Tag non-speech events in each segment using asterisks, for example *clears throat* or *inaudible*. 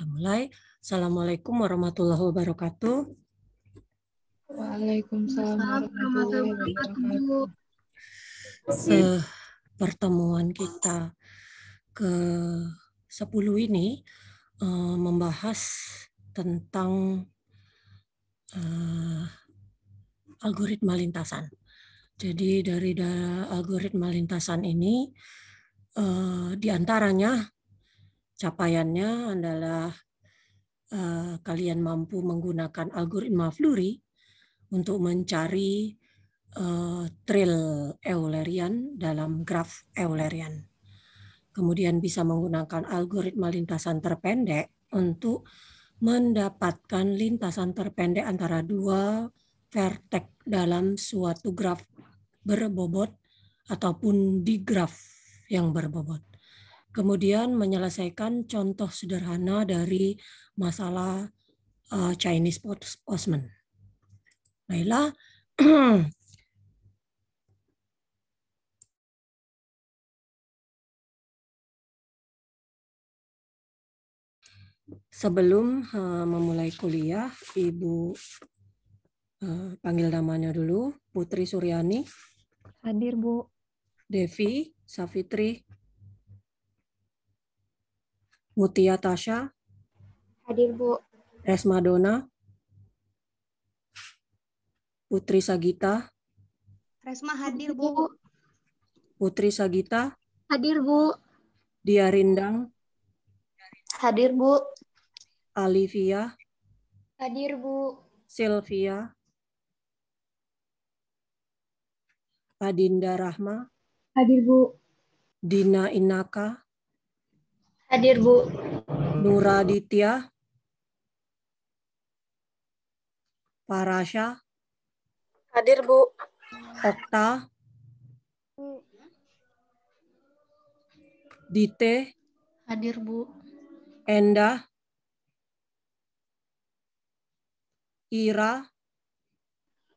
kita mulai. Assalamualaikum warahmatullahi wabarakatuh. Waalaikumsalam warahmatullahi wabarakatuh. Se pertemuan kita ke 10 ini uh, membahas tentang uh, algoritma lintasan. Jadi dari algoritma lintasan ini uh, eh, diantaranya Capaiannya adalah uh, kalian mampu menggunakan algoritma Fluri untuk mencari uh, trail Eulerian dalam graf Eulerian. Kemudian bisa menggunakan algoritma lintasan terpendek untuk mendapatkan lintasan terpendek antara dua vertex dalam suatu graf berbobot ataupun di graf yang berbobot kemudian menyelesaikan contoh sederhana dari masalah uh, Chinese postman. Baiklah, sebelum uh, memulai kuliah, Ibu uh, panggil namanya dulu, Putri Suryani. Hadir, Bu. Devi Savitri Mutia Tasha. Hadir, Bu. Resma Dona. Putri Sagita. Resma hadir, Bu. Putri Sagita. Hadir, Bu. Diarindang. Hadir, Bu. Alivia. Hadir, Bu. Sylvia. Adinda Rahma. Hadir, Bu. Dina Inaka. Hadir, Bu. Nura Ditya. Parasha. Hadir, Bu. Okta. Dite. Hadir, Bu. Enda. Ira.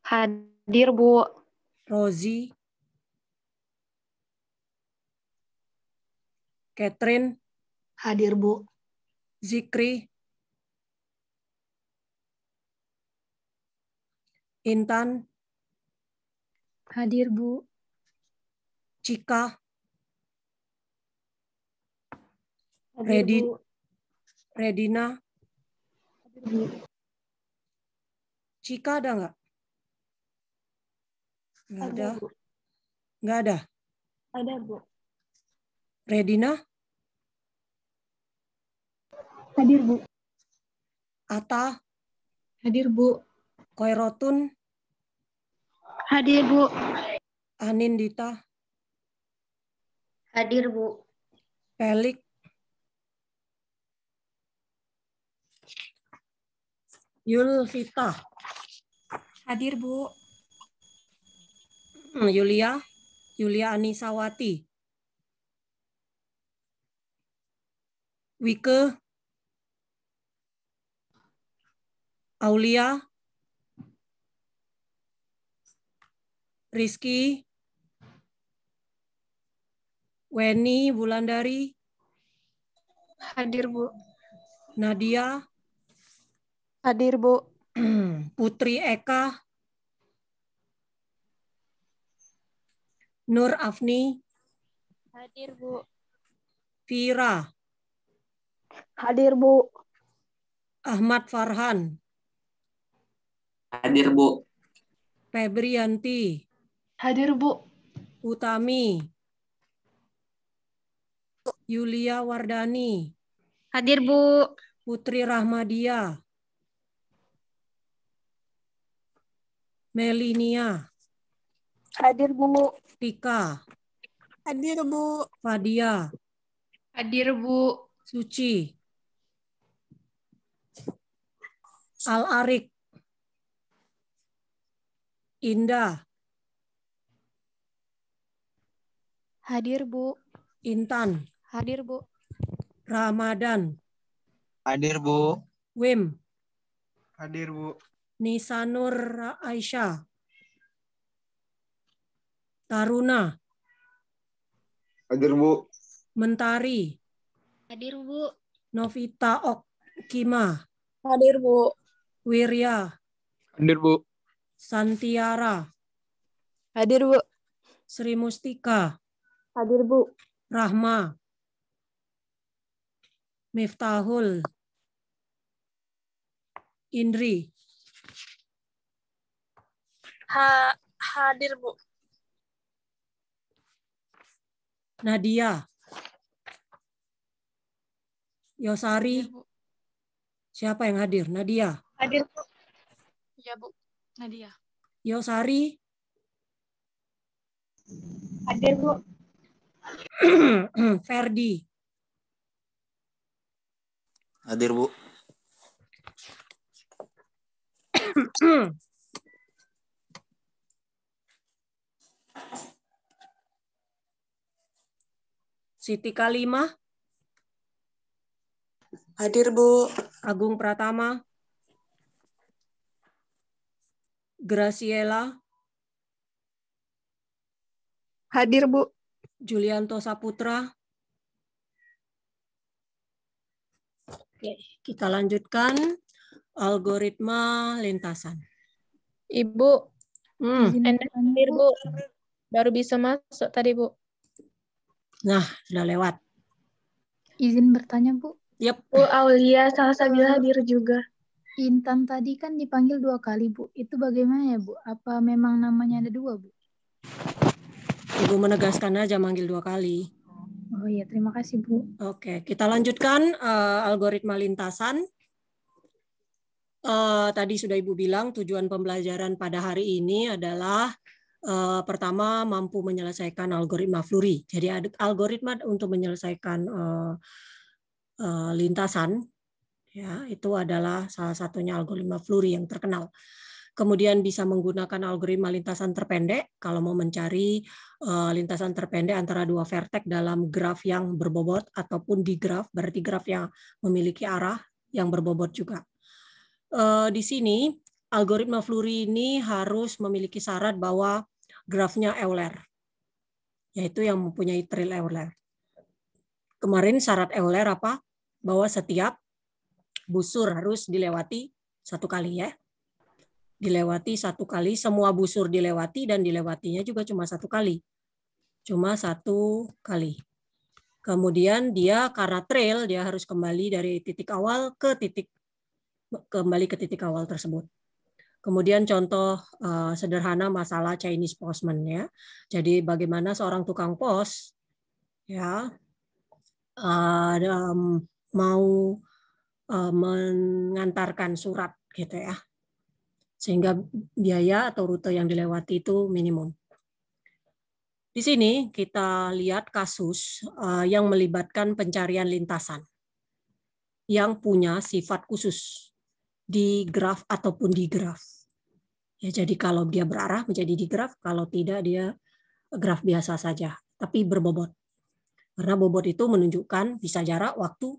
Hadir, Bu. Rozi. Catherine. Hadir, Bu. Zikri. Intan. Hadir, Bu. Cika. Hadir, Redi Bu. Redina. Hadir, Bu. Cika ada nggak? Nggak ada. Nggak ada? Ada, Bu. Redina? Hadir, Bu. Ata Hadir, Bu. Koirotun. Hadir, Bu. Anindita. Hadir, Bu. Pelik. Yulvita. Hadir, Bu. Hmm, Yulia. Yulia Anisawati. Wike. Aulia, Rizky, Weni, Bulandari, Hadir, Bu. Nadia. Hadir, Bu. *clears throat* Putri Eka. Nur Afni. Hadir, Bu. Vira. Hadir, Bu. Ahmad Farhan. Hadir, Bu. Febrianti. Hadir, Bu. Utami. Yulia Wardani. Hadir, Bu. Putri Rahmadia. Melinia. Hadir, Bu. Tika. Hadir, Bu. Fadia. Hadir, Bu. Suci. Al-Arik. Indah. Hadir, Bu. Intan. Hadir, Bu. Ramadan. Hadir, Bu. Wim. Hadir, Bu. Nisanur Aisyah. Taruna. Hadir, Bu. Mentari. Hadir, Bu. Novita Okima Hadir, Bu. Wirya. Hadir, Bu. Santiara. Hadir, Bu. Sri Mustika. Hadir, Bu. Rahma. Miftahul. Indri. Ha, hadir, Bu. Nadia. Yosari. Hadir, Bu. Siapa yang hadir? Nadia. Hadir, Bu. Ya, Bu. Nadia. Yosari. Hadir, Bu. *clears throat* Ferdi. Hadir, Bu. *clears throat* Siti Kalimah. Hadir, Bu. Agung Pratama. Graciela. Hadir, Bu. Julianto Saputra. Oke, kita lanjutkan algoritma lintasan. Ibu, hmm. hadir, Bu. Baru bisa masuk tadi, Bu. Nah, sudah lewat. Izin bertanya, Bu. Yep. Bu Aulia salah hadir juga. Intan tadi kan dipanggil dua kali, Bu. Itu bagaimana ya, Bu? Apa memang namanya ada dua, Bu? Ibu menegaskan aja manggil dua kali. Oh iya, terima kasih, Bu. Oke, kita lanjutkan uh, algoritma lintasan. Uh, tadi sudah Ibu bilang tujuan pembelajaran pada hari ini adalah uh, pertama mampu menyelesaikan algoritma Fluri. Jadi algoritma untuk menyelesaikan uh, uh, lintasan ya itu adalah salah satunya algoritma Fluri yang terkenal kemudian bisa menggunakan algoritma lintasan terpendek kalau mau mencari uh, lintasan terpendek antara dua vertex dalam graf yang berbobot ataupun di graf berarti graf yang memiliki arah yang berbobot juga. Uh, di sini algoritma Fluri ini harus memiliki syarat bahwa grafnya Euler, yaitu yang mempunyai trail Euler. Kemarin syarat Euler apa? Bahwa setiap busur harus dilewati satu kali ya. Dilewati satu kali, semua busur dilewati dan dilewatinya juga cuma satu kali. Cuma satu kali. Kemudian dia karena trail dia harus kembali dari titik awal ke titik kembali ke titik awal tersebut. Kemudian contoh uh, sederhana masalah Chinese postman ya. Jadi bagaimana seorang tukang pos ya uh, um, mau Eh, mengantarkan surat gitu ya sehingga biaya atau rute yang dilewati itu minimum. Di sini kita lihat kasus eh, yang melibatkan pencarian lintasan yang punya sifat khusus di graf ataupun di graf. Ya, jadi kalau dia berarah menjadi di graf, kalau tidak dia graf biasa saja, tapi berbobot. Karena bobot itu menunjukkan bisa jarak, waktu,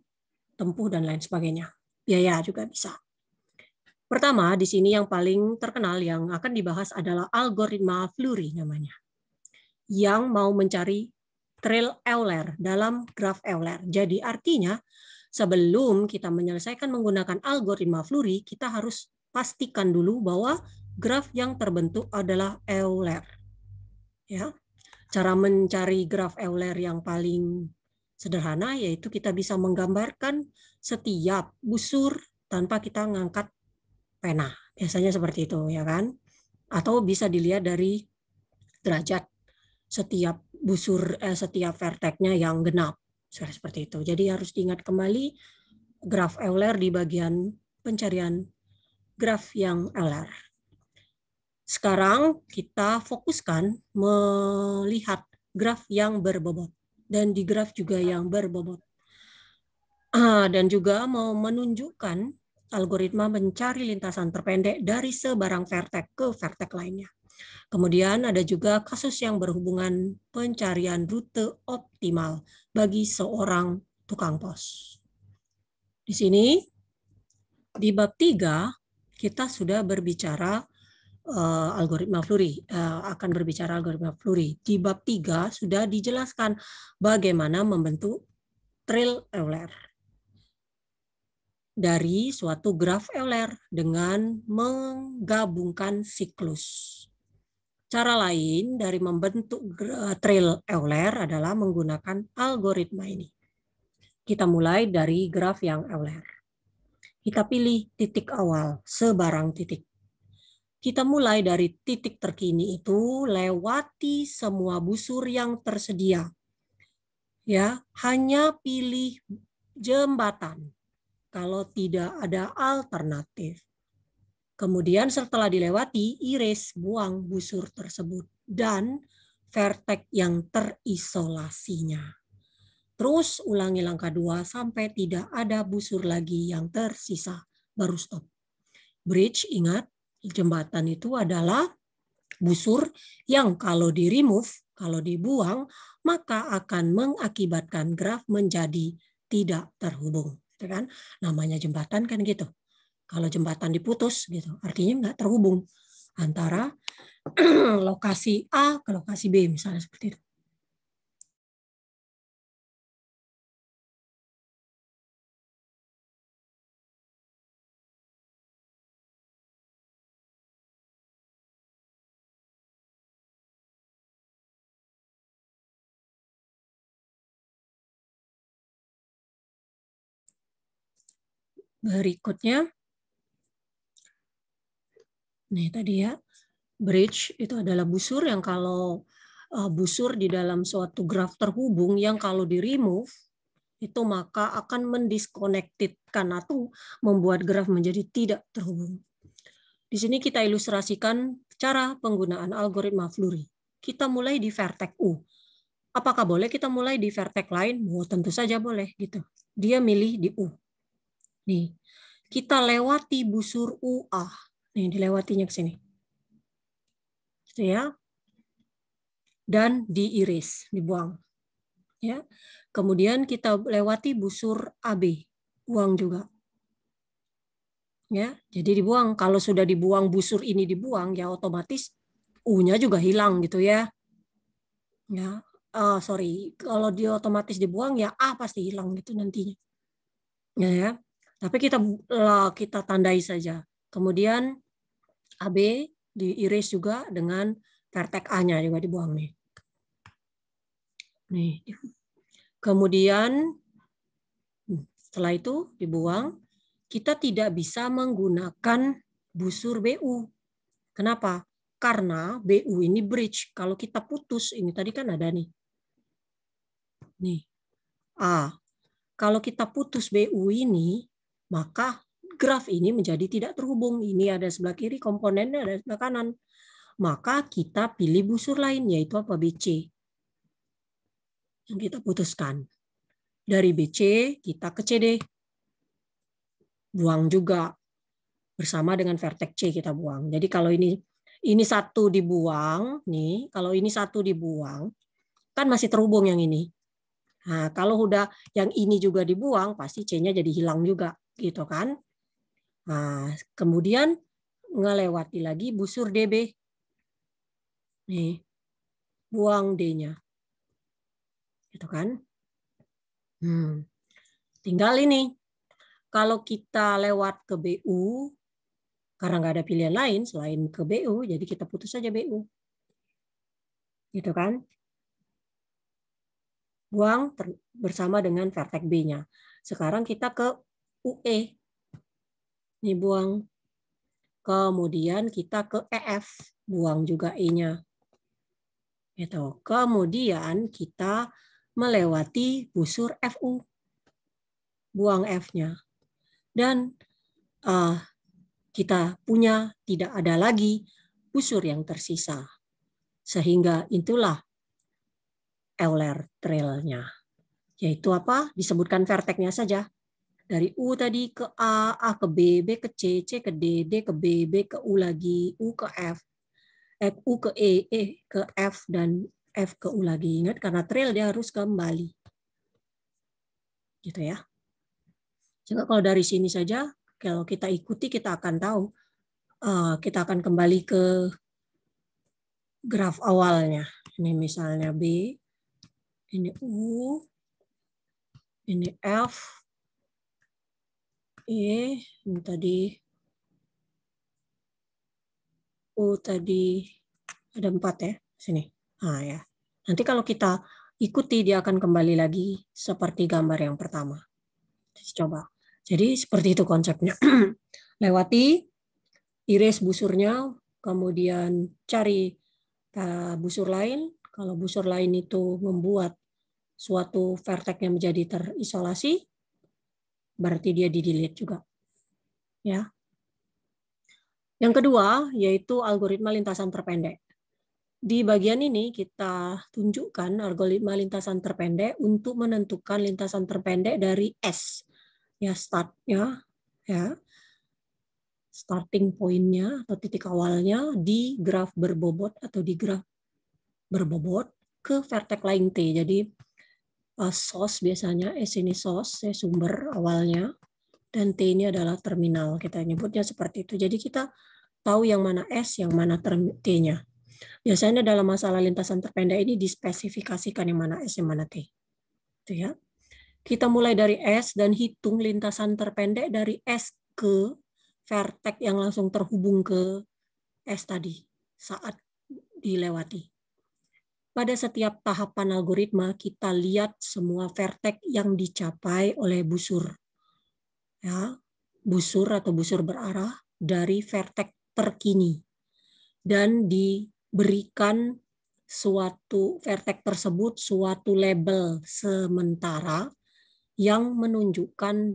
tempuh, dan lain sebagainya. Biaya juga bisa. Pertama, di sini yang paling terkenal yang akan dibahas adalah algoritma Fleury namanya, yang mau mencari trail Euler dalam graf Euler. Jadi artinya, sebelum kita menyelesaikan menggunakan algoritma Fleury, kita harus pastikan dulu bahwa graf yang terbentuk adalah Euler. Ya, cara mencari graf Euler yang paling sederhana yaitu kita bisa menggambarkan setiap busur tanpa kita mengangkat pena. Biasanya seperti itu ya kan? Atau bisa dilihat dari derajat setiap busur eh, setiap verteknya yang genap. Seperti itu. Jadi harus diingat kembali graf Euler di bagian pencarian graf yang Euler. Sekarang kita fokuskan melihat graf yang berbobot dan di graf juga yang berbobot. Ah, dan juga mau menunjukkan algoritma mencari lintasan terpendek dari sebarang vertek ke vertek lainnya. Kemudian ada juga kasus yang berhubungan pencarian rute optimal bagi seorang tukang pos. Di sini, di bab 3, kita sudah berbicara uh, algoritma Flurry, uh, akan berbicara algoritma Flurry. Di bab 3 sudah dijelaskan bagaimana membentuk trail Euler dari suatu graf Euler dengan menggabungkan siklus. Cara lain dari membentuk eh, trail Euler adalah menggunakan algoritma ini. Kita mulai dari graf yang Euler. Kita pilih titik awal, sebarang titik kita mulai dari titik terkini itu lewati semua busur yang tersedia. Ya, hanya pilih jembatan kalau tidak ada alternatif. Kemudian setelah dilewati, iris buang busur tersebut dan vertek yang terisolasinya. Terus ulangi langkah dua sampai tidak ada busur lagi yang tersisa. Baru stop. Bridge, ingat, jembatan itu adalah busur yang kalau di remove, kalau dibuang, maka akan mengakibatkan graf menjadi tidak terhubung. Gitu kan? Namanya jembatan kan gitu. Kalau jembatan diputus, gitu, artinya nggak terhubung antara *clears throat* lokasi A ke lokasi B misalnya seperti itu. berikutnya. Nih tadi ya, bridge itu adalah busur yang kalau uh, busur di dalam suatu graf terhubung yang kalau di remove itu maka akan mendiskonektifkan atau membuat graf menjadi tidak terhubung. Di sini kita ilustrasikan cara penggunaan algoritma Flurry. Kita mulai di vertex U. Apakah boleh kita mulai di vertex lain? Oh, tentu saja boleh gitu. Dia milih di U. Nih, kita lewati busur UA. Nih, dilewatinya ke sini. Gitu ya. Dan diiris, dibuang. Ya. Kemudian kita lewati busur AB, buang juga. Ya, jadi dibuang. Kalau sudah dibuang busur ini dibuang, ya otomatis U-nya juga hilang gitu ya. Ya, oh, sorry, kalau dia otomatis dibuang ya A pasti hilang gitu nantinya. Ya, ya. Tapi kita eh, kita tandai saja. Kemudian AB diiris juga dengan vertek A-nya juga dibuang nih. Nih. Kemudian hmm, setelah itu dibuang, kita tidak bisa menggunakan busur BU. Kenapa? Karena BU ini bridge. Kalau kita putus, ini tadi kan ada nih. Nih. A. Kalau kita putus BU ini, maka graf ini menjadi tidak terhubung. Ini ada sebelah kiri komponennya, ada sebelah kanan. Maka kita pilih busur lain, yaitu apa? BC. Yang kita putuskan. Dari BC, kita ke CD. Buang juga. Bersama dengan vertex C kita buang. Jadi kalau ini ini satu dibuang, nih, kalau ini satu dibuang, kan masih terhubung yang ini. Nah, kalau udah yang ini juga dibuang, pasti C-nya jadi hilang juga, gitu kan? Nah, kemudian ngelewati lagi busur DB. Nih, buang D-nya. Gitu kan? Hmm. Tinggal ini. Kalau kita lewat ke BU, karena nggak ada pilihan lain selain ke BU, jadi kita putus saja BU. Gitu kan? buang bersama dengan vertex B-nya. Sekarang kita ke UE. Ini buang. Kemudian kita ke EF, buang juga E-nya. Gitu. Kemudian kita melewati busur FU. Buang F-nya. Dan uh, kita punya tidak ada lagi busur yang tersisa. Sehingga itulah Euler trailnya. Yaitu apa? Disebutkan verteknya saja. Dari U tadi ke A, A ke B, B ke C, C ke D, D ke B, B ke U lagi, U ke F, F U ke E, E ke F, dan F ke U lagi. Ingat, karena trail dia harus kembali. Gitu ya. Jika kalau dari sini saja, kalau kita ikuti kita akan tahu, eh, kita akan kembali ke graf awalnya. Ini misalnya B, ini U, ini F, E, ini tadi U tadi ada empat ya, sini. Ah ya. Nanti kalau kita ikuti dia akan kembali lagi seperti gambar yang pertama. Jadi, coba. Jadi seperti itu konsepnya. *clears throat* Lewati, iris busurnya, kemudian cari eh, busur lain. Kalau busur lain itu membuat suatu verteknya menjadi terisolasi, berarti dia di-delete juga. Ya. Yang kedua, yaitu algoritma lintasan terpendek. Di bagian ini kita tunjukkan algoritma lintasan terpendek untuk menentukan lintasan terpendek dari S. Ya, start ya. ya. Starting point-nya atau titik awalnya di graf berbobot atau di graf berbobot ke vertex lain T. Jadi uh, eh, source biasanya, eh, S ini source, eh, ya, sumber awalnya, dan T ini adalah terminal, kita nyebutnya seperti itu. Jadi kita tahu yang mana S, yang mana T-nya. Biasanya dalam masalah lintasan terpendek ini dispesifikasikan yang mana S, yang mana T. Itu ya. Kita mulai dari S dan hitung lintasan terpendek dari S ke vertex yang langsung terhubung ke S tadi saat dilewati pada setiap tahapan algoritma kita lihat semua vertek yang dicapai oleh busur. Ya, busur atau busur berarah dari vertek terkini. Dan diberikan suatu vertek tersebut suatu label sementara yang menunjukkan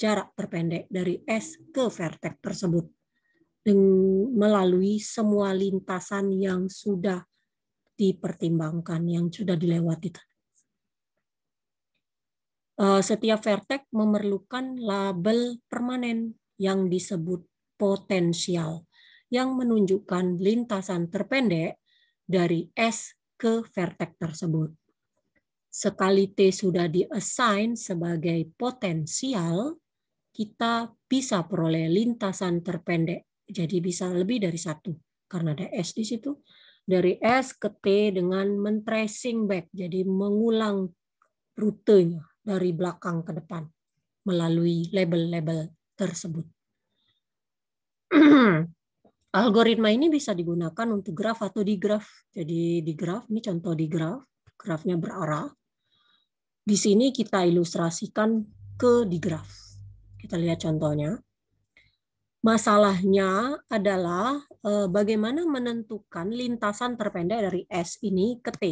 jarak terpendek dari S ke vertek tersebut melalui semua lintasan yang sudah dipertimbangkan yang sudah dilewati. Eh, setiap vertek memerlukan label permanen yang disebut potensial yang menunjukkan lintasan terpendek dari S ke vertex tersebut. Sekali T sudah diassign sebagai potensial, kita bisa peroleh lintasan terpendek. Jadi bisa lebih dari satu karena ada S di situ dari S ke T dengan men back, jadi mengulang rutenya dari belakang ke depan melalui label-label tersebut. *clears throat* Algoritma ini bisa digunakan untuk graf atau di graf. Jadi di graf, ini contoh di graf, grafnya berarah. Di sini kita ilustrasikan ke di graf. Kita lihat contohnya. Masalahnya adalah eh, bagaimana menentukan lintasan terpendek dari S ini ke T.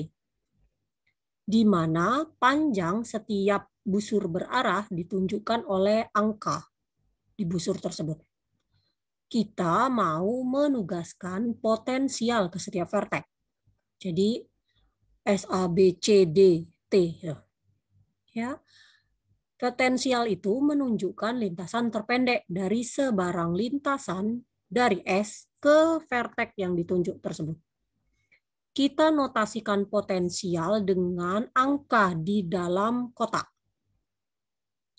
Di mana panjang setiap busur berarah ditunjukkan oleh angka di busur tersebut. Kita mau menugaskan potensial ke setiap vertek. Jadi S A B C D T ya. ya. Potensial itu menunjukkan lintasan terpendek dari sebarang lintasan dari S ke vertex yang ditunjuk tersebut. Kita notasikan potensial dengan angka di dalam kotak.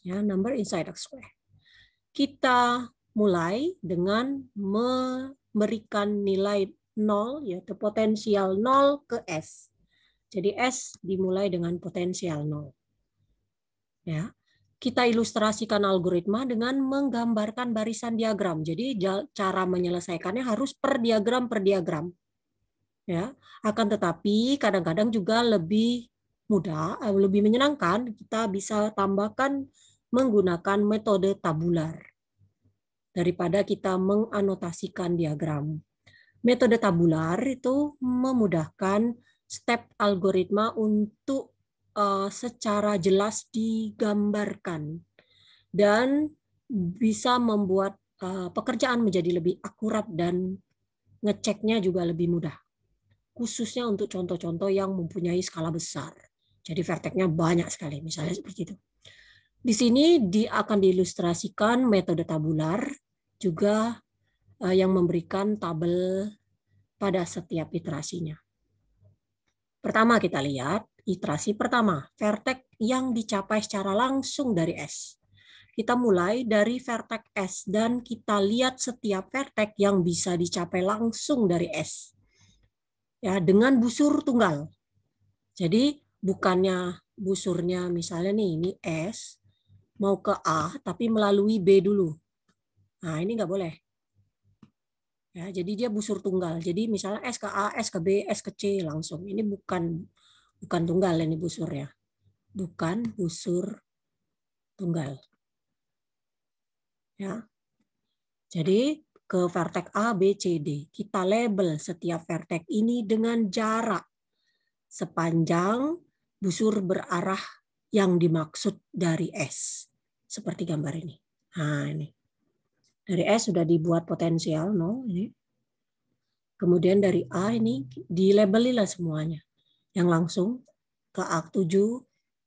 Ya, number inside X square. Kita mulai dengan memberikan nilai 0, yaitu potensial 0 ke S. Jadi S dimulai dengan potensial 0. Ya, kita ilustrasikan algoritma dengan menggambarkan barisan diagram. Jadi cara menyelesaikannya harus per diagram per diagram. Ya, akan tetapi kadang-kadang juga lebih mudah, eh, lebih menyenangkan kita bisa tambahkan menggunakan metode tabular daripada kita menganotasikan diagram. Metode tabular itu memudahkan step algoritma untuk uh, secara jelas digambarkan dan bisa membuat uh, pekerjaan menjadi lebih akurat dan ngeceknya juga lebih mudah. Khususnya untuk contoh-contoh yang mempunyai skala besar. Jadi verteknya banyak sekali, misalnya seperti itu. Di sini di, akan diilustrasikan metode tabular juga uh, yang memberikan tabel pada setiap iterasinya. Pertama kita lihat iterasi pertama, vertek yang dicapai secara langsung dari S. Kita mulai dari vertek S dan kita lihat setiap vertek yang bisa dicapai langsung dari S. Ya, dengan busur tunggal. Jadi bukannya busurnya misalnya nih ini S mau ke A tapi melalui B dulu. Nah, ini nggak boleh. Ya, jadi dia busur tunggal. Jadi misalnya S ke A, S ke B, S ke C langsung. Ini bukan bukan tunggal ini busur ya bukan busur tunggal ya jadi ke vertek A, B, C, D. Kita label setiap vertek ini dengan jarak sepanjang busur berarah yang dimaksud dari S. Seperti gambar ini. Nah, ini. Dari S sudah dibuat potensial, no, ini. Kemudian dari A ini lah semuanya yang langsung ke a 7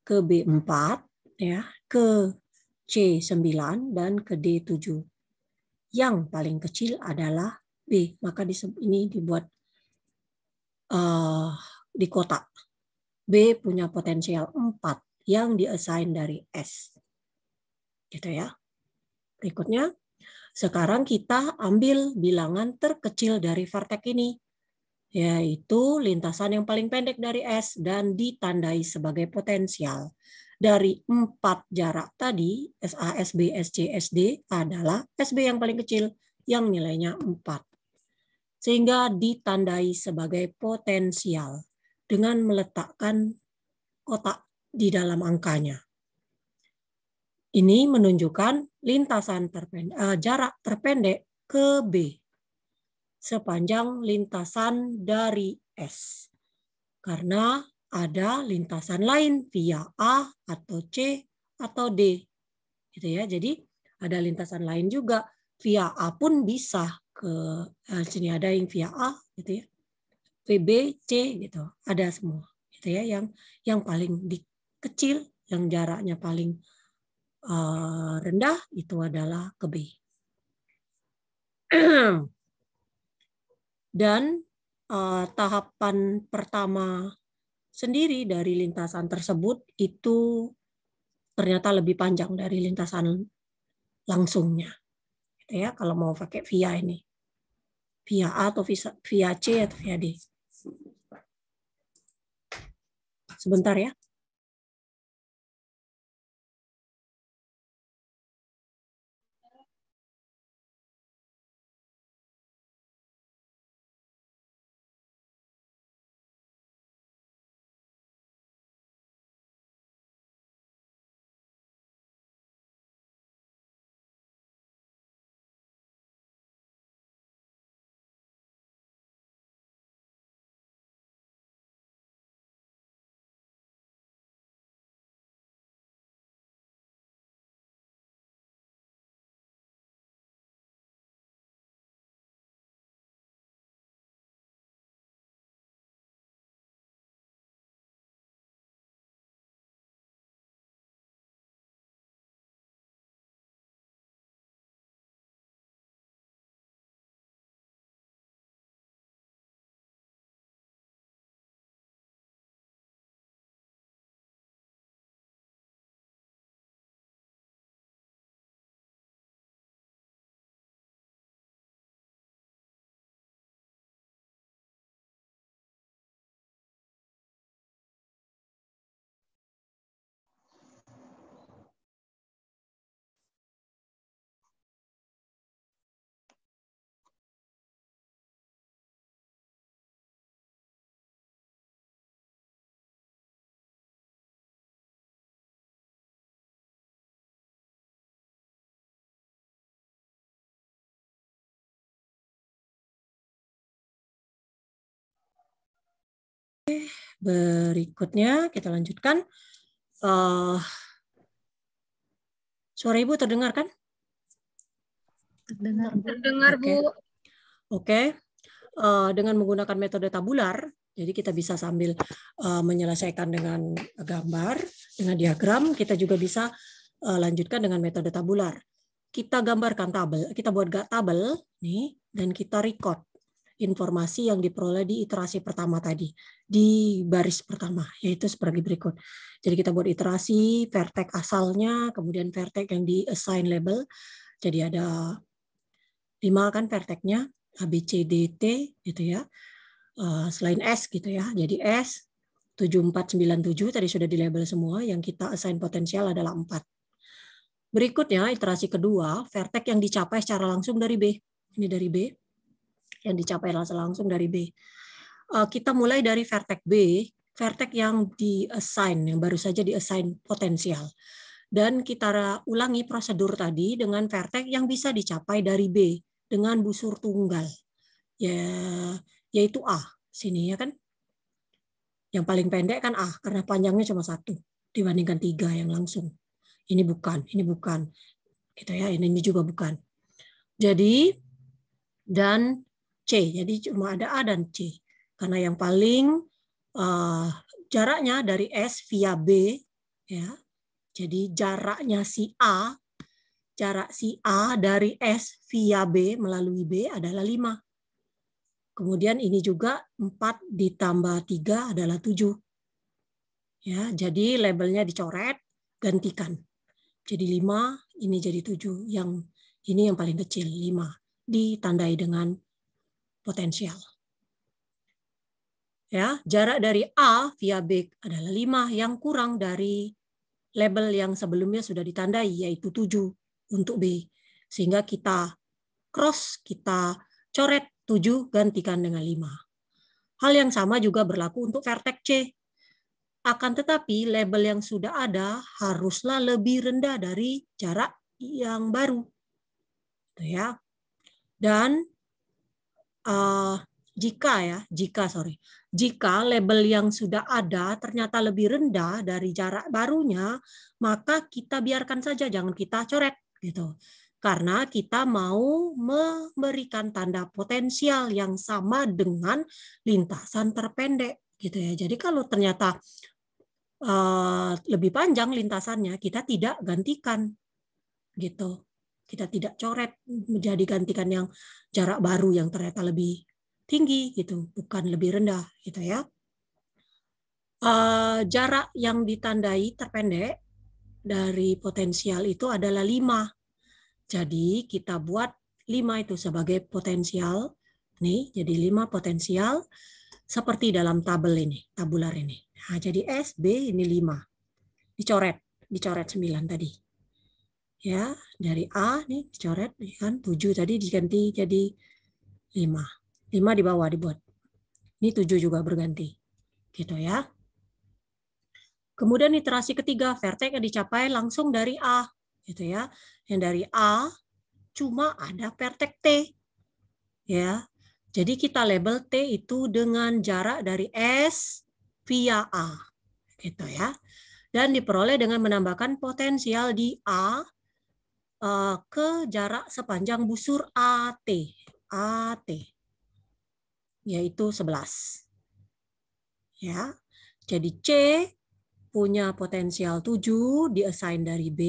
ke B4, ya, ke C9 dan ke D7. Yang paling kecil adalah B, maka ini dibuat uh, di kotak. B punya potensial 4 yang diassign dari S. Gitu ya. Berikutnya, sekarang kita ambil bilangan terkecil dari vertek ini yaitu lintasan yang paling pendek dari S dan ditandai sebagai potensial. Dari empat jarak tadi, SA, SB, SC, SD adalah SB yang paling kecil yang nilainya 4. Sehingga ditandai sebagai potensial dengan meletakkan kotak di dalam angkanya. Ini menunjukkan lintasan terpendek, eh, jarak terpendek ke B sepanjang lintasan dari S. Karena ada lintasan lain via A atau C atau D. Gitu ya. Jadi ada lintasan lain juga via A pun bisa ke eh, sini ada yang via A gitu ya. VB, C gitu. Ada semua gitu ya yang yang paling di, kecil yang jaraknya paling uh, rendah itu adalah ke B. *clears throat* dan uh, tahapan pertama sendiri dari lintasan tersebut itu ternyata lebih panjang dari lintasan langsungnya. Gitu ya, kalau mau pakai via ini. Via A atau via C atau via D. Sebentar ya. Berikutnya kita lanjutkan. Uh, suara Ibu terdengar kan? Terdengar, terdengar Bu. Oke. Uh, dengan menggunakan metode tabular, jadi kita bisa sambil uh, menyelesaikan dengan gambar, dengan diagram, kita juga bisa uh, lanjutkan dengan metode tabular. Kita gambarkan tabel, kita buat tabel nih dan kita record informasi yang diperoleh di iterasi pertama tadi, di baris pertama, yaitu sebagai berikut. Jadi kita buat iterasi, vertex asalnya, kemudian vertex yang di-assign label, jadi ada lima kan vertexnya, A, B, C, D, T, gitu ya. Eh, selain S gitu ya, jadi S, 7497 tadi sudah di label semua, yang kita assign potensial adalah 4. Berikutnya, iterasi kedua, vertex yang dicapai secara langsung dari B. Ini dari B yang dicapai langsung dari B. Eh, kita mulai dari vertek B, vertek yang diassign yang baru saja diassign potensial. Dan kita ulangi prosedur tadi dengan vertek yang bisa dicapai dari B dengan busur tunggal, ya, yaitu A. Sini ya kan? Yang paling pendek kan A, karena panjangnya cuma satu dibandingkan tiga yang langsung. Ini bukan, ini bukan. Gitu ya, ini juga bukan. Jadi, dan C. Jadi cuma ada A dan C. Karena yang paling uh, jaraknya dari S via B ya. Jadi jaraknya si A jarak si A dari S via B melalui B adalah 5. Kemudian ini juga 4 ditambah 3 adalah 7. Ya, jadi labelnya dicoret, gantikan. Jadi 5, ini jadi 7. Yang ini yang paling kecil, 5. Ditandai dengan potensial. Ya, jarak dari A via B adalah 5 yang kurang dari label yang sebelumnya sudah ditandai yaitu 7 untuk B. Sehingga kita cross, kita coret 7 gantikan dengan 5. Hal yang sama juga berlaku untuk vertex C. Akan tetapi label yang sudah ada haruslah lebih rendah dari jarak yang baru. Gitu ya. Dan uh, jika ya, jika sorry, jika label yang sudah ada ternyata lebih rendah dari jarak barunya, maka kita biarkan saja, jangan kita coret gitu. Karena kita mau memberikan tanda potensial yang sama dengan lintasan terpendek gitu ya. Jadi kalau ternyata uh, lebih panjang lintasannya, kita tidak gantikan gitu kita tidak coret menjadi gantikan yang jarak baru yang ternyata lebih tinggi gitu bukan lebih rendah gitu ya uh, jarak yang ditandai terpendek dari potensial itu adalah lima jadi kita buat lima itu sebagai potensial nih jadi lima potensial seperti dalam tabel ini tabular ini nah, jadi S B ini lima dicoret dicoret 9 tadi ya dari A nih coret kan 7 tadi diganti jadi 5 5 di bawah dibuat ini 7 juga berganti gitu ya kemudian iterasi ketiga vertex yang dicapai langsung dari A gitu ya yang dari A cuma ada vertex T ya jadi kita label T itu dengan jarak dari S via A gitu ya dan diperoleh dengan menambahkan potensial di A Eh, ke jarak sepanjang busur AT. AT yaitu 11. Ya. Jadi C punya potensial 7 diassign dari B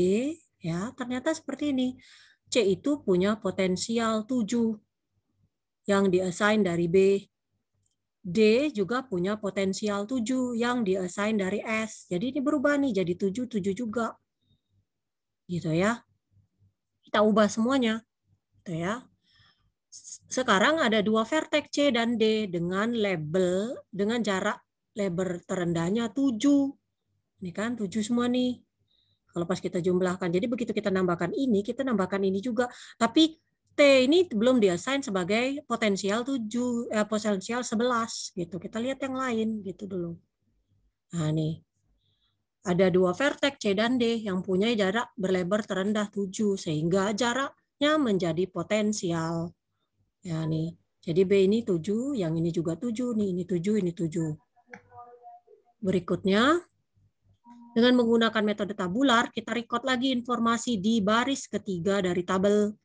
ya. Ternyata seperti ini. C itu punya potensial 7 yang diassign dari B. D juga punya potensial 7 yang diassign dari S. Jadi ini berubah nih jadi 7 7 juga. Gitu ya kita ubah semuanya gitu ya sekarang ada dua vertex C dan D dengan label dengan jarak label terendahnya 7 ini kan 7 semua nih kalau pas kita jumlahkan jadi begitu kita nambahkan ini kita nambahkan ini juga tapi T ini belum diassign sebagai potensial 7 eh, potensial 11 gitu kita lihat yang lain gitu dulu nah nih ada dua vertex C dan D yang punya jarak berlebar terendah 7 sehingga jaraknya menjadi potensial. Ya nih. Jadi B ini 7, yang ini juga 7, nih ini 7, ini 7. Berikutnya, dengan menggunakan metode tabular, kita record lagi informasi di baris ketiga dari tabel.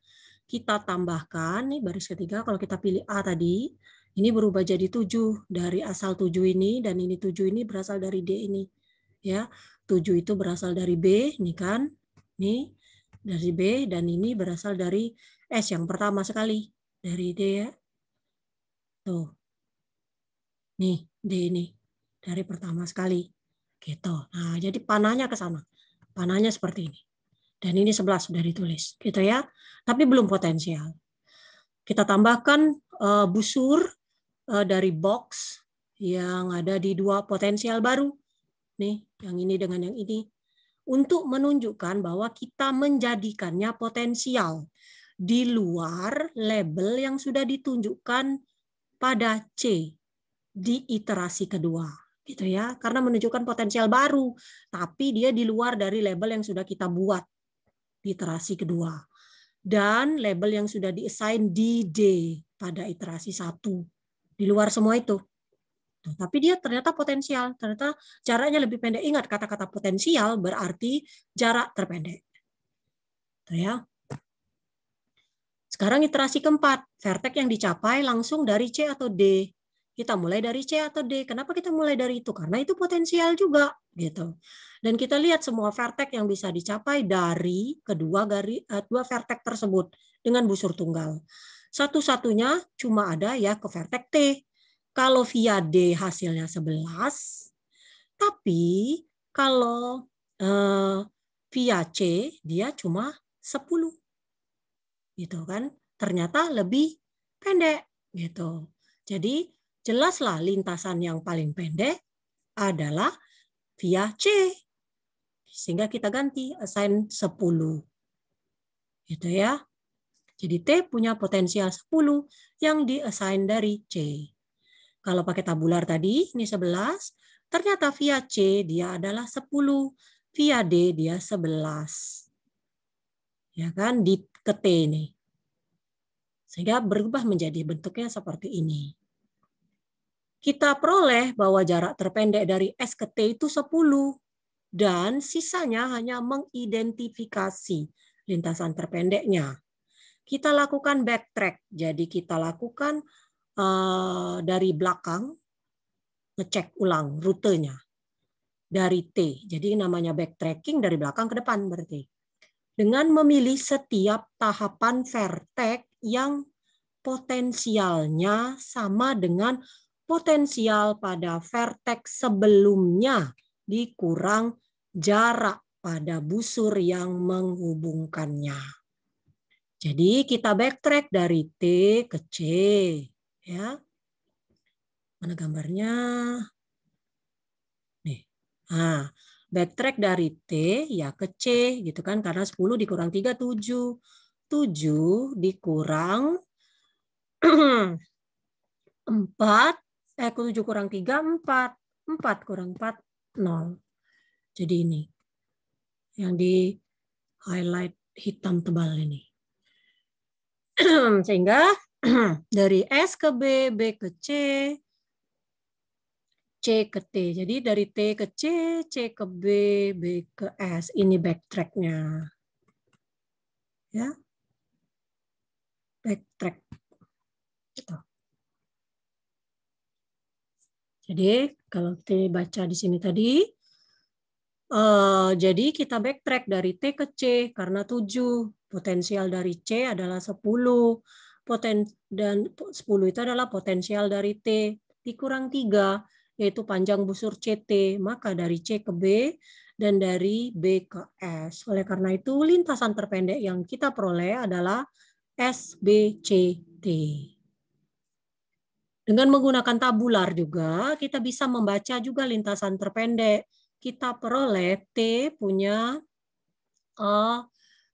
Kita tambahkan, nih baris ketiga, kalau kita pilih A tadi, ini berubah jadi 7 dari asal 7 ini dan ini 7 ini berasal dari D ini ya. 7 itu berasal dari B, ini kan. nih dari B dan ini berasal dari S yang pertama sekali dari D ya. Tuh. Nih, D ini dari pertama sekali. Gitu. Nah, jadi panahnya ke sana. Panahnya seperti ini. Dan ini 11 sudah ditulis, gitu ya. Tapi belum potensial. Kita tambahkan uh, busur uh, dari box yang ada di dua potensial baru nih yang ini dengan yang ini untuk menunjukkan bahwa kita menjadikannya potensial di luar label yang sudah ditunjukkan pada C di iterasi kedua gitu ya karena menunjukkan potensial baru tapi dia di luar dari label yang sudah kita buat di iterasi kedua dan label yang sudah diassign di D pada iterasi satu di luar semua itu Gitu. tapi dia ternyata potensial, ternyata jaraknya lebih pendek. Ingat kata-kata potensial berarti jarak terpendek. Gitu ya. Sekarang iterasi keempat, vertek yang dicapai langsung dari C atau D. Kita mulai dari C atau D. Kenapa kita mulai dari itu? Karena itu potensial juga gitu. Dan kita lihat semua vertek yang bisa dicapai dari kedua vertek eh, dua vertex tersebut dengan busur tunggal. Satu-satunya cuma ada ya ke vertek T kalau via D hasilnya 11, tapi kalau eh, via C dia cuma 10. Gitu kan? Ternyata lebih pendek gitu. Jadi jelaslah lintasan yang paling pendek adalah via C. Sehingga kita ganti assign 10. Gitu ya. Jadi T punya potensial 10 yang diassign dari C. Kalau pakai tabular tadi, ini 11. Ternyata via C dia adalah 10. Via D dia 11. Ya kan, di ke T ini. Sehingga berubah menjadi bentuknya seperti ini. Kita peroleh bahwa jarak terpendek dari S ke T itu 10. Dan sisanya hanya mengidentifikasi lintasan terpendeknya. Kita lakukan backtrack. Jadi kita lakukan Eh, dari belakang ngecek ulang rutenya dari T. Jadi namanya backtracking dari belakang ke depan berarti. Dengan memilih setiap tahapan vertex yang potensialnya sama dengan potensial pada vertex sebelumnya dikurang jarak pada busur yang menghubungkannya. Jadi kita backtrack dari T ke C ya. Mana gambarnya? Nih. Ah, backtrack dari T ya ke C gitu kan karena 10 dikurang 3 7. 7 dikurang 4 *clears throat* eh 7 kurang 3 4. 4 kurang 4 0. Jadi ini yang di highlight hitam tebal ini. *clears throat* Sehingga *clears throat* dari S ke B, B ke C, C ke T. Jadi dari T ke C, C ke B, B ke S. Ini backtracknya. Ya. Backtrack. Gitu. Jadi kalau T baca di sini tadi, eh, jadi kita backtrack dari T ke C karena 7. Potensial dari C adalah 10 Poten, dan 10 itu adalah potensial dari T dikurang 3, yaitu panjang busur CT. Maka dari C ke B dan dari B ke S. Oleh karena itu, lintasan terpendek yang kita peroleh adalah SBCT. Dengan menggunakan tabular juga, kita bisa membaca juga lintasan terpendek. Kita peroleh T punya A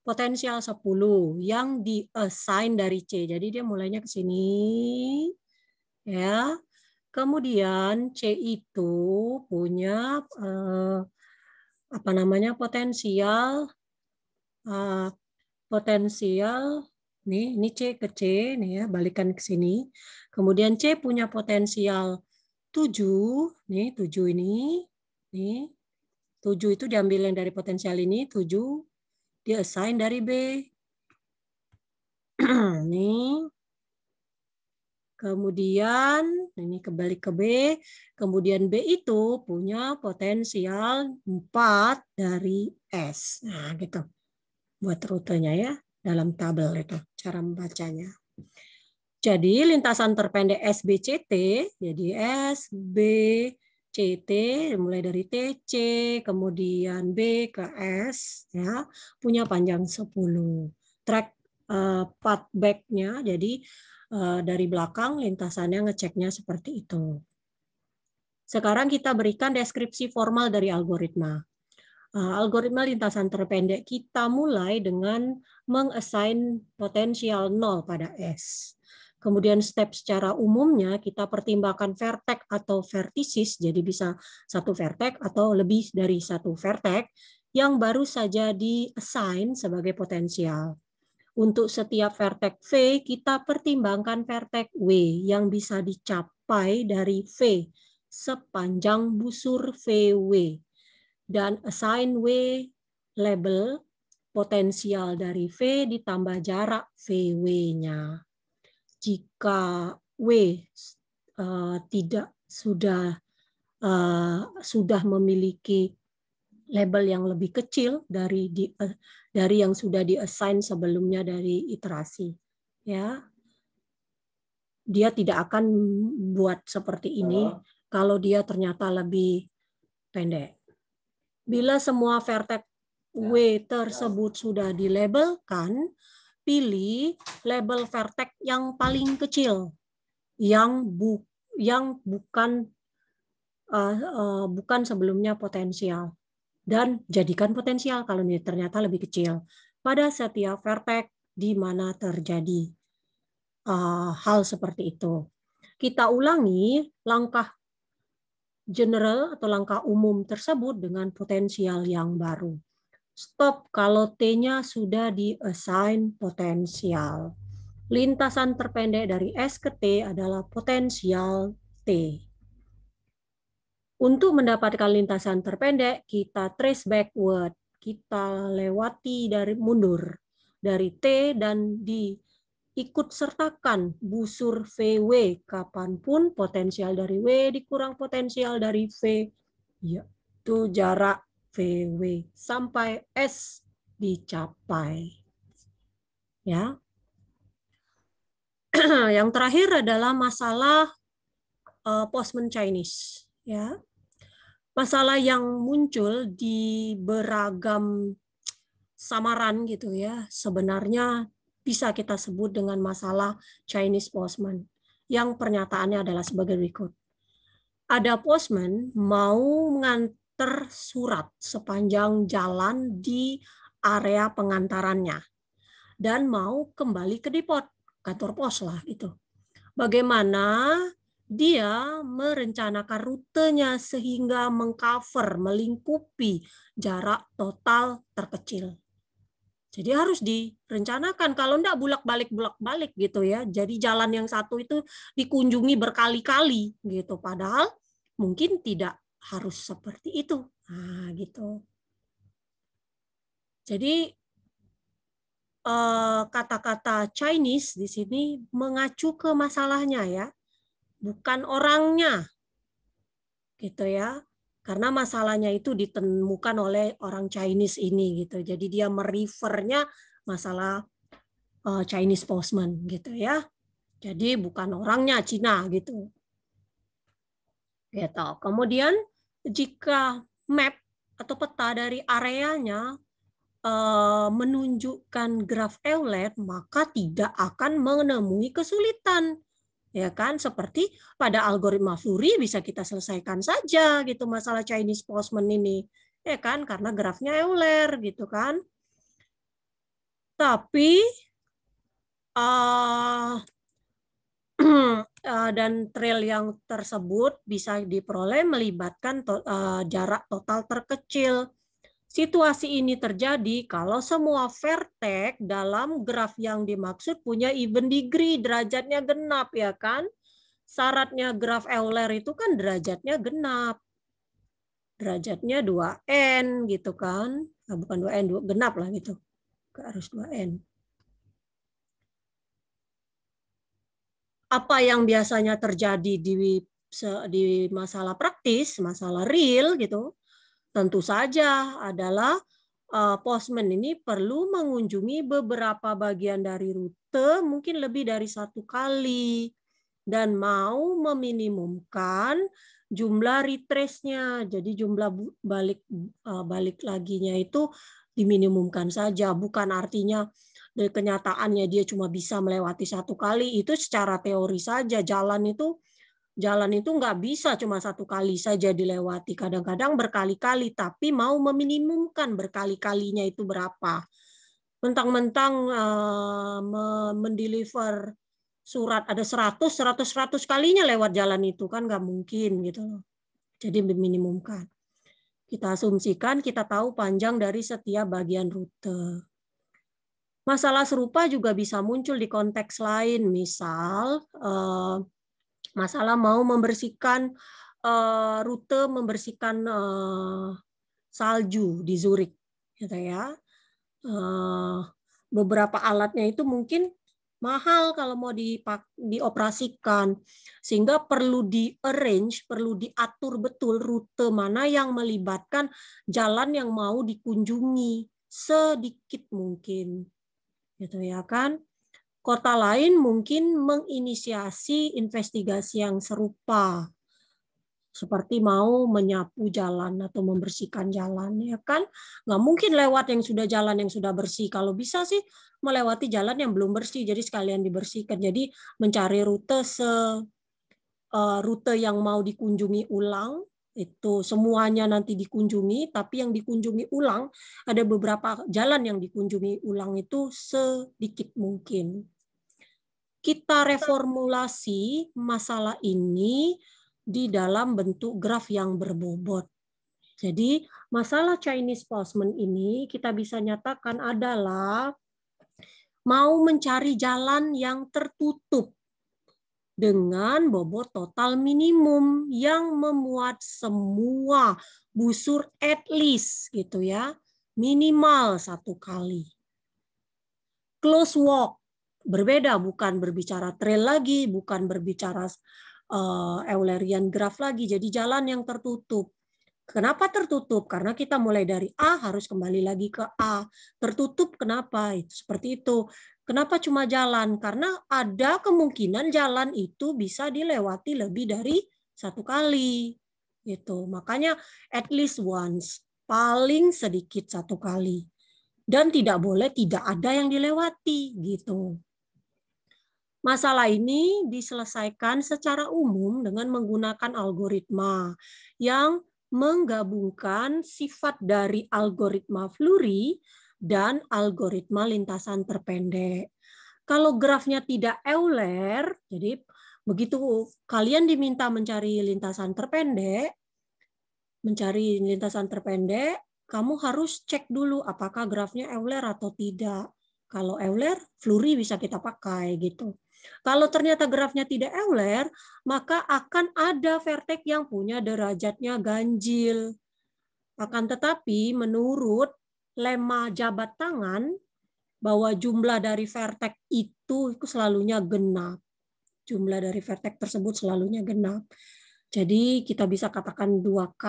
potensial 10 yang di-assign dari C. Jadi dia mulainya ke sini. Ya. Kemudian C itu punya eh, apa namanya potensial eh, potensial nih ini C ke C nih ya balikan ke sini. Kemudian C punya potensial 7 nih 7 ini nih 7 itu diambil yang dari potensial ini 7 dia assign dari B. ini. *clears throat* Kemudian ini kembali ke B. Kemudian B itu punya potensial 4 dari S. Nah, gitu. Buat rutenya ya dalam tabel itu cara membacanya. Jadi lintasan terpendek SBCT jadi SB CT mulai dari TC kemudian B ke S ya punya panjang 10 track uh, path back-nya jadi uh, dari belakang lintasannya ngeceknya seperti itu sekarang kita berikan deskripsi formal dari algoritma eh, algoritma lintasan terpendek kita mulai dengan mengassign potensial nol pada S Kemudian step secara umumnya kita pertimbangkan vertex atau vertices, jadi bisa satu vertex atau lebih dari satu vertex yang baru saja diassign sebagai potensial. Untuk setiap vertex V, kita pertimbangkan vertex W yang bisa dicapai dari V sepanjang busur VW. Dan assign W label potensial dari V ditambah jarak VW-nya jika W uh, tidak sudah uh, sudah memiliki label yang lebih kecil dari di, uh, dari yang sudah diassign sebelumnya dari iterasi ya dia tidak akan buat seperti ini oh. kalau dia ternyata lebih pendek bila semua vertex ya, W tersebut ya. sudah dilabelkan pilih label vertex yang paling kecil yang bu yang bukan uh, uh, bukan sebelumnya potensial dan jadikan potensial kalau ini ternyata lebih kecil pada setiap vertex di mana terjadi uh, hal seperti itu. Kita ulangi langkah general atau langkah umum tersebut dengan potensial yang baru stop kalau T-nya sudah di assign potensial. Lintasan terpendek dari S ke T adalah potensial T. Untuk mendapatkan lintasan terpendek, kita trace backward. Kita lewati dari mundur dari T dan diikut sertakan busur VW kapanpun potensial dari W dikurang potensial dari V. Yaitu jarak VW sampai S dicapai. Ya. *clears throat* Yang terakhir adalah masalah uh, Postman Chinese, ya. Masalah yang muncul di beragam samaran gitu ya. Sebenarnya bisa kita sebut dengan masalah Chinese Postman yang pernyataannya adalah sebagai berikut. Ada postman mau mengantar tersurat sepanjang jalan di area pengantarannya dan mau kembali ke depot, kantor pos lah gitu. Bagaimana dia merencanakan rutenya sehingga mengcover, melingkupi jarak total terkecil. Jadi harus direncanakan. Kalau enggak bulak-balik bulak-balik gitu ya. Jadi jalan yang satu itu dikunjungi berkali-kali gitu. Padahal mungkin tidak harus seperti itu. Nah, gitu. Jadi eh, kata-kata Chinese di sini mengacu ke masalahnya ya, bukan orangnya. Gitu ya. Karena masalahnya itu ditemukan oleh orang Chinese ini gitu. Jadi dia merefernya masalah eh, Chinese postman gitu ya. Jadi bukan orangnya Cina gitu. Gitu. Kemudian jika map atau peta dari areanya eh, menunjukkan graf Euler, maka tidak akan menemui kesulitan. Ya kan, seperti pada algoritma Fourier bisa kita selesaikan saja gitu masalah Chinese postman ini. Ya kan, karena grafnya Euler gitu kan. Tapi uh, *clears throat* Eh, dan trail yang tersebut bisa diperoleh melibatkan to, uh, jarak total terkecil. Situasi ini terjadi kalau semua vertek dalam graf yang dimaksud punya even degree, derajatnya genap ya kan? Syaratnya graf Euler itu kan derajatnya genap. Derajatnya 2n gitu kan? Nah, bukan 2n, 2, genap lah gitu. Gak harus 2n. apa yang biasanya terjadi di di masalah praktis, masalah real gitu, tentu saja adalah uh, postman ini perlu mengunjungi beberapa bagian dari rute, mungkin lebih dari satu kali, dan mau meminimumkan jumlah retrace-nya. Jadi jumlah balik uh, balik laginya itu diminimumkan saja, bukan artinya dari kenyataannya dia cuma bisa melewati satu kali itu secara teori saja jalan itu jalan itu nggak bisa cuma satu kali saja dilewati kadang-kadang berkali-kali tapi mau meminimumkan berkali-kalinya itu berapa mentang-mentang uh, mendeliver surat ada 100 100 100 kalinya lewat jalan itu kan nggak mungkin gitu loh jadi meminimumkan kita asumsikan kita tahu panjang dari setiap bagian rute Masalah serupa juga bisa muncul di konteks lain, misal eh, masalah mau membersihkan eh, rute membersihkan eh, salju di Zurich, gitu ya. beberapa alatnya itu mungkin mahal kalau mau dioperasikan sehingga perlu di arrange perlu diatur betul rute mana yang melibatkan jalan yang mau dikunjungi sedikit mungkin gitu ya kan kota lain mungkin menginisiasi investigasi yang serupa seperti mau menyapu jalan atau membersihkan jalan ya kan nggak mungkin lewat yang sudah jalan yang sudah bersih kalau bisa sih melewati jalan yang belum bersih jadi sekalian dibersihkan jadi mencari rute se eh, rute yang mau dikunjungi ulang itu semuanya nanti dikunjungi tapi yang dikunjungi ulang ada beberapa jalan yang dikunjungi ulang itu sedikit mungkin kita reformulasi masalah ini di dalam bentuk graf yang berbobot jadi masalah Chinese postman ini kita bisa nyatakan adalah mau mencari jalan yang tertutup dengan bobot total minimum yang memuat semua busur at least gitu ya minimal satu kali. Close walk berbeda bukan berbicara trail lagi bukan berbicara uh, Eulerian graph lagi jadi jalan yang tertutup. Kenapa tertutup? Karena kita mulai dari A harus kembali lagi ke A. Tertutup kenapa? itu Seperti itu. Kenapa cuma jalan? Karena ada kemungkinan jalan itu bisa dilewati lebih dari satu kali. Gitu. Makanya at least once, paling sedikit satu kali. Dan tidak boleh tidak ada yang dilewati gitu. Masalah ini diselesaikan secara umum dengan menggunakan algoritma yang menggabungkan sifat dari algoritma Fluri dan algoritma lintasan terpendek. Kalau grafnya tidak Euler, jadi begitu kalian diminta mencari lintasan terpendek, mencari lintasan terpendek, kamu harus cek dulu apakah grafnya Euler atau tidak. Kalau Euler, Fluri bisa kita pakai gitu. Kalau ternyata grafnya tidak Euler, maka akan ada vertex yang punya derajatnya ganjil. Akan tetapi menurut lema jabat tangan bahwa jumlah dari vertek itu itu selalunya genap. Jumlah dari vertek tersebut selalunya genap. Jadi kita bisa katakan 2K.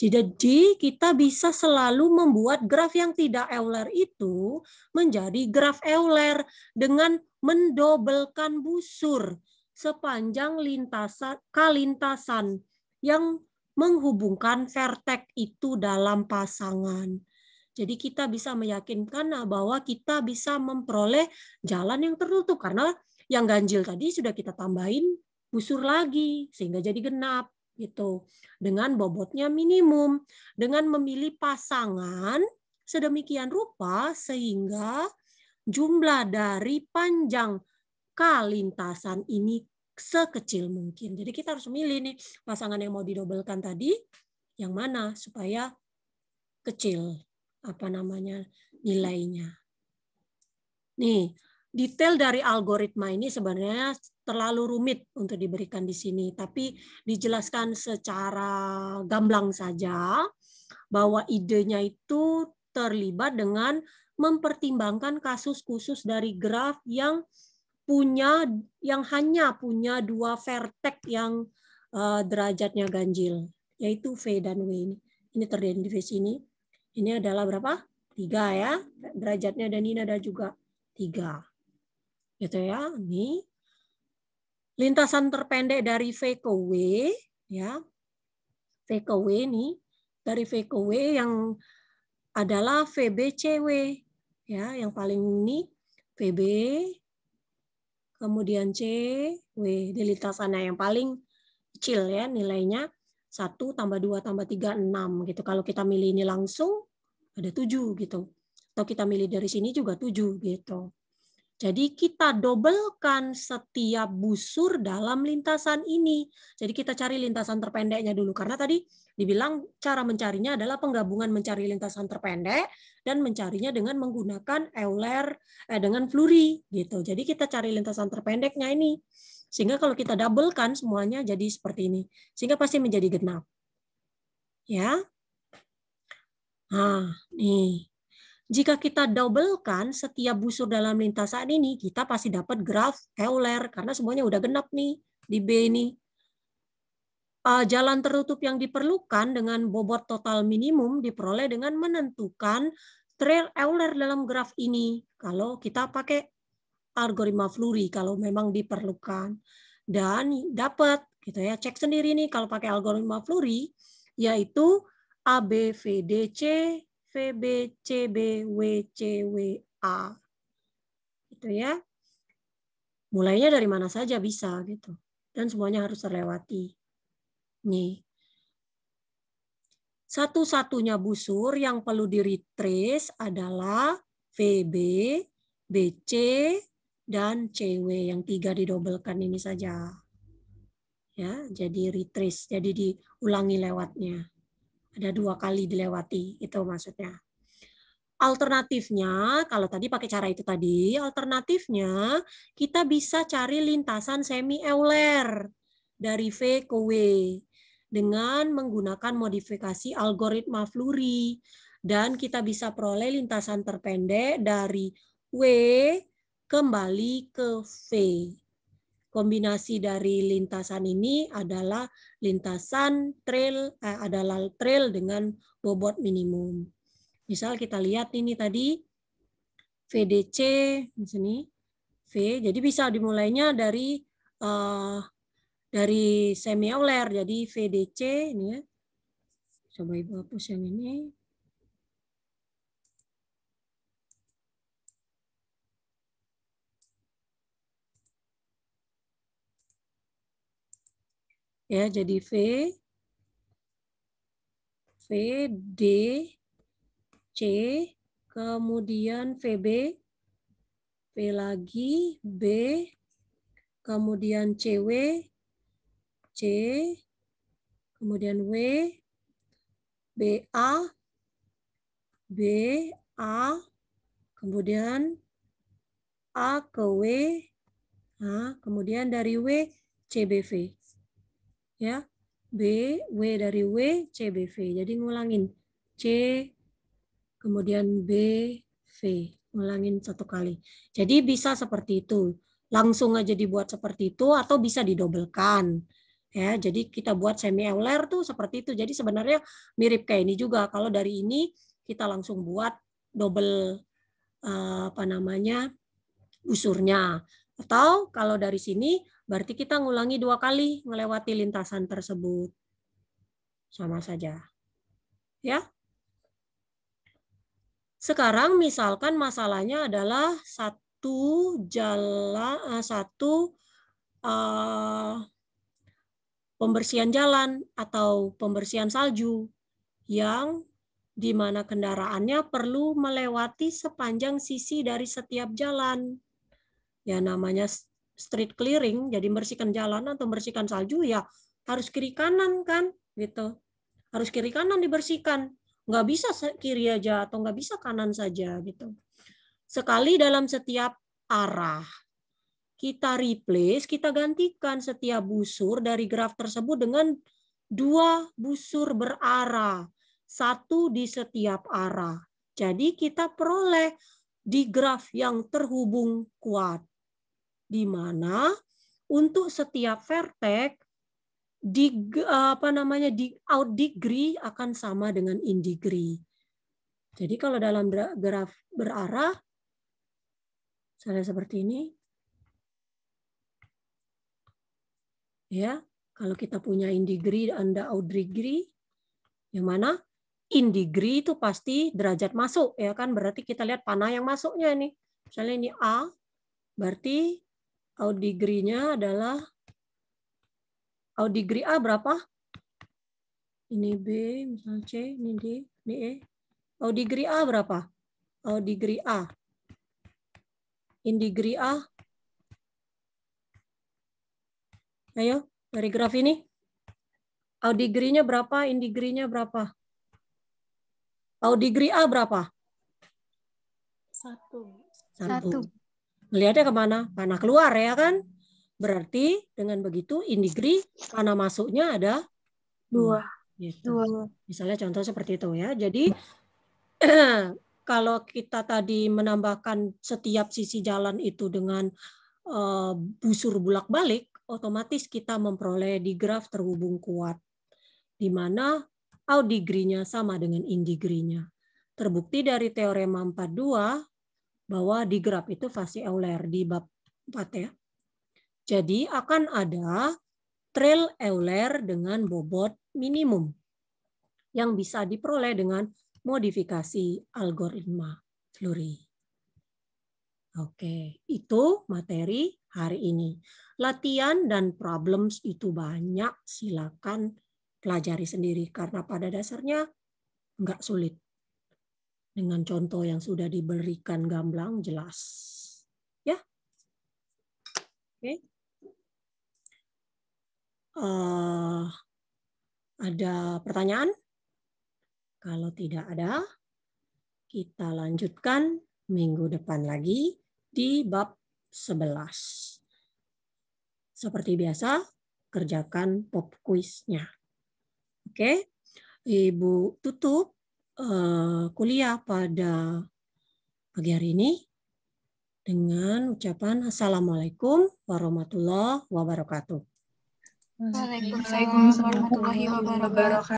Jadi kita bisa selalu membuat graf yang tidak Euler itu menjadi graf Euler dengan mendobelkan busur sepanjang lintasan kalintasan yang menghubungkan vertek itu dalam pasangan. Jadi kita bisa meyakinkan ah, bahwa kita bisa memperoleh jalan yang tertutup karena yang ganjil tadi sudah kita tambahin busur lagi sehingga jadi genap gitu. Dengan bobotnya minimum, dengan memilih pasangan sedemikian rupa sehingga jumlah dari panjang kalintasan ini sekecil mungkin. Jadi kita harus milih nih pasangan yang mau didobelkan tadi yang mana supaya kecil apa namanya nilainya. Nih, detail dari algoritma ini sebenarnya terlalu rumit untuk diberikan di sini, tapi dijelaskan secara gamblang saja bahwa idenya itu terlibat dengan mempertimbangkan kasus khusus dari graf yang punya yang hanya punya dua vertex yang uh, derajatnya ganjil, yaitu V dan W ini. Ini terjadi di V sini. Ini adalah berapa? Tiga ya. Derajatnya dan ini ada juga tiga. Gitu ya. Ini lintasan terpendek dari V ke W ya. V ke W ini dari V ke W yang adalah VBCW ya, yang paling ini VB kemudian C, W, delta sana yang paling kecil ya nilainya 1 tambah 2 tambah 3, 6 gitu. Kalau kita milih ini langsung, ada 7 gitu. Atau kita milih dari sini juga 7 gitu. Jadi kita dobelkan setiap busur dalam lintasan ini. Jadi kita cari lintasan terpendeknya dulu. Karena tadi dibilang cara mencarinya adalah penggabungan mencari lintasan terpendek dan mencarinya dengan menggunakan Euler eh, dengan Fluri gitu. Jadi kita cari lintasan terpendeknya ini. Sehingga kalau kita doublekan semuanya jadi seperti ini. Sehingga pasti menjadi genap. Ya. Nah, nih. Jika kita doublekan setiap busur dalam lintasan ini, kita pasti dapat graf Euler karena semuanya udah genap nih di B ini. jalan tertutup yang diperlukan dengan bobot total minimum diperoleh dengan menentukan trail Euler dalam graf ini. Kalau kita pakai algoritma Flurry, kalau memang diperlukan dan dapat gitu ya cek sendiri nih kalau pakai algoritma Flurry, yaitu ABVDC VB, CB, WC, WA. Gitu ya. Mulainya dari mana saja bisa gitu. Dan semuanya harus terlewati. Nih. Satu-satunya busur yang perlu diritris adalah VB, BC, dan CW. Yang tiga didobelkan ini saja. Ya, jadi retrace, jadi diulangi lewatnya. Ada dua kali dilewati, itu maksudnya. Alternatifnya, kalau tadi pakai cara itu tadi, alternatifnya kita bisa cari lintasan semi Euler dari V ke W dengan menggunakan modifikasi algoritma Fluri dan kita bisa peroleh lintasan terpendek dari W kembali ke V kombinasi dari lintasan ini adalah lintasan trail eh, adalah trail dengan bobot minimum. Misal kita lihat ini tadi VDC di sini V. Jadi bisa dimulainya dari uh, dari semi oler. jadi VDC ini ya. Coba Ibu hapus yang ini. ya jadi V V D C kemudian VB V lagi B kemudian CW C kemudian W b a B A kemudian A ke W nah, kemudian dari W CBV ya B W dari W C B V jadi ngulangin C kemudian B V ngulangin satu kali jadi bisa seperti itu langsung aja dibuat seperti itu atau bisa didobelkan ya jadi kita buat semi euler tuh seperti itu jadi sebenarnya mirip kayak ini juga kalau dari ini kita langsung buat double eh, apa namanya busurnya atau kalau dari sini Berarti kita ngulangi dua kali melewati lintasan tersebut. Sama saja. Ya. Sekarang misalkan masalahnya adalah satu jalan eh, satu uh, pembersihan jalan atau pembersihan salju yang di mana kendaraannya perlu melewati sepanjang sisi dari setiap jalan. Ya namanya street clearing, jadi membersihkan jalan atau membersihkan salju ya harus kiri kanan kan gitu. Harus kiri kanan dibersihkan. Nggak bisa kiri aja atau nggak bisa kanan saja gitu. Sekali dalam setiap arah kita replace, kita gantikan setiap busur dari graf tersebut dengan dua busur berarah, satu di setiap arah. Jadi kita peroleh di graf yang terhubung kuat di mana untuk setiap vertex di apa namanya di out degree akan sama dengan in degree. Jadi kalau dalam graf berarah misalnya seperti ini ya, kalau kita punya in degree dan out degree yang mana in degree itu pasti derajat masuk ya kan berarti kita lihat panah yang masuknya ini. Misalnya ini A berarti out degree-nya adalah out degree A berapa? Ini B, misalnya C, ini D, ini E. Out degree A berapa? Out degree A. In degree A. Ayo, dari graf ini. Out degree-nya berapa? In degree-nya berapa? Out degree A berapa? Satu. Satu. Satu. Melihatnya kemana? Panah keluar ya kan? Berarti dengan begitu indigri panah masuknya ada dua. Gitu. dua. Misalnya contoh seperti itu ya. Jadi *clears throat* kalau kita tadi menambahkan setiap sisi jalan itu dengan uh, busur bulak-balik, otomatis kita memperoleh di graf terhubung kuat, di mana out degree-nya sama dengan in degree-nya. Terbukti dari teorema 42 bahwa di graf itu fase Euler di bab 4 ya. Jadi akan ada trail Euler dengan bobot minimum yang bisa diperoleh dengan modifikasi algoritma Flurry. Oke, itu materi hari ini. Latihan dan problems itu banyak, silakan pelajari sendiri karena pada dasarnya nggak sulit dengan contoh yang sudah diberikan gamblang jelas. Ya. Oke. Okay. Uh, eh, ada pertanyaan? Kalau tidak ada, kita lanjutkan minggu depan lagi di bab 11. Seperti biasa, kerjakan pop quiznya. Oke, Ibu tutup Eh, kuliah pada pagi hari ini dengan ucapan Assalamualaikum warahmatullahi wabarakatuh. Waalaikumsalam warahmatullahi wabarakatuh.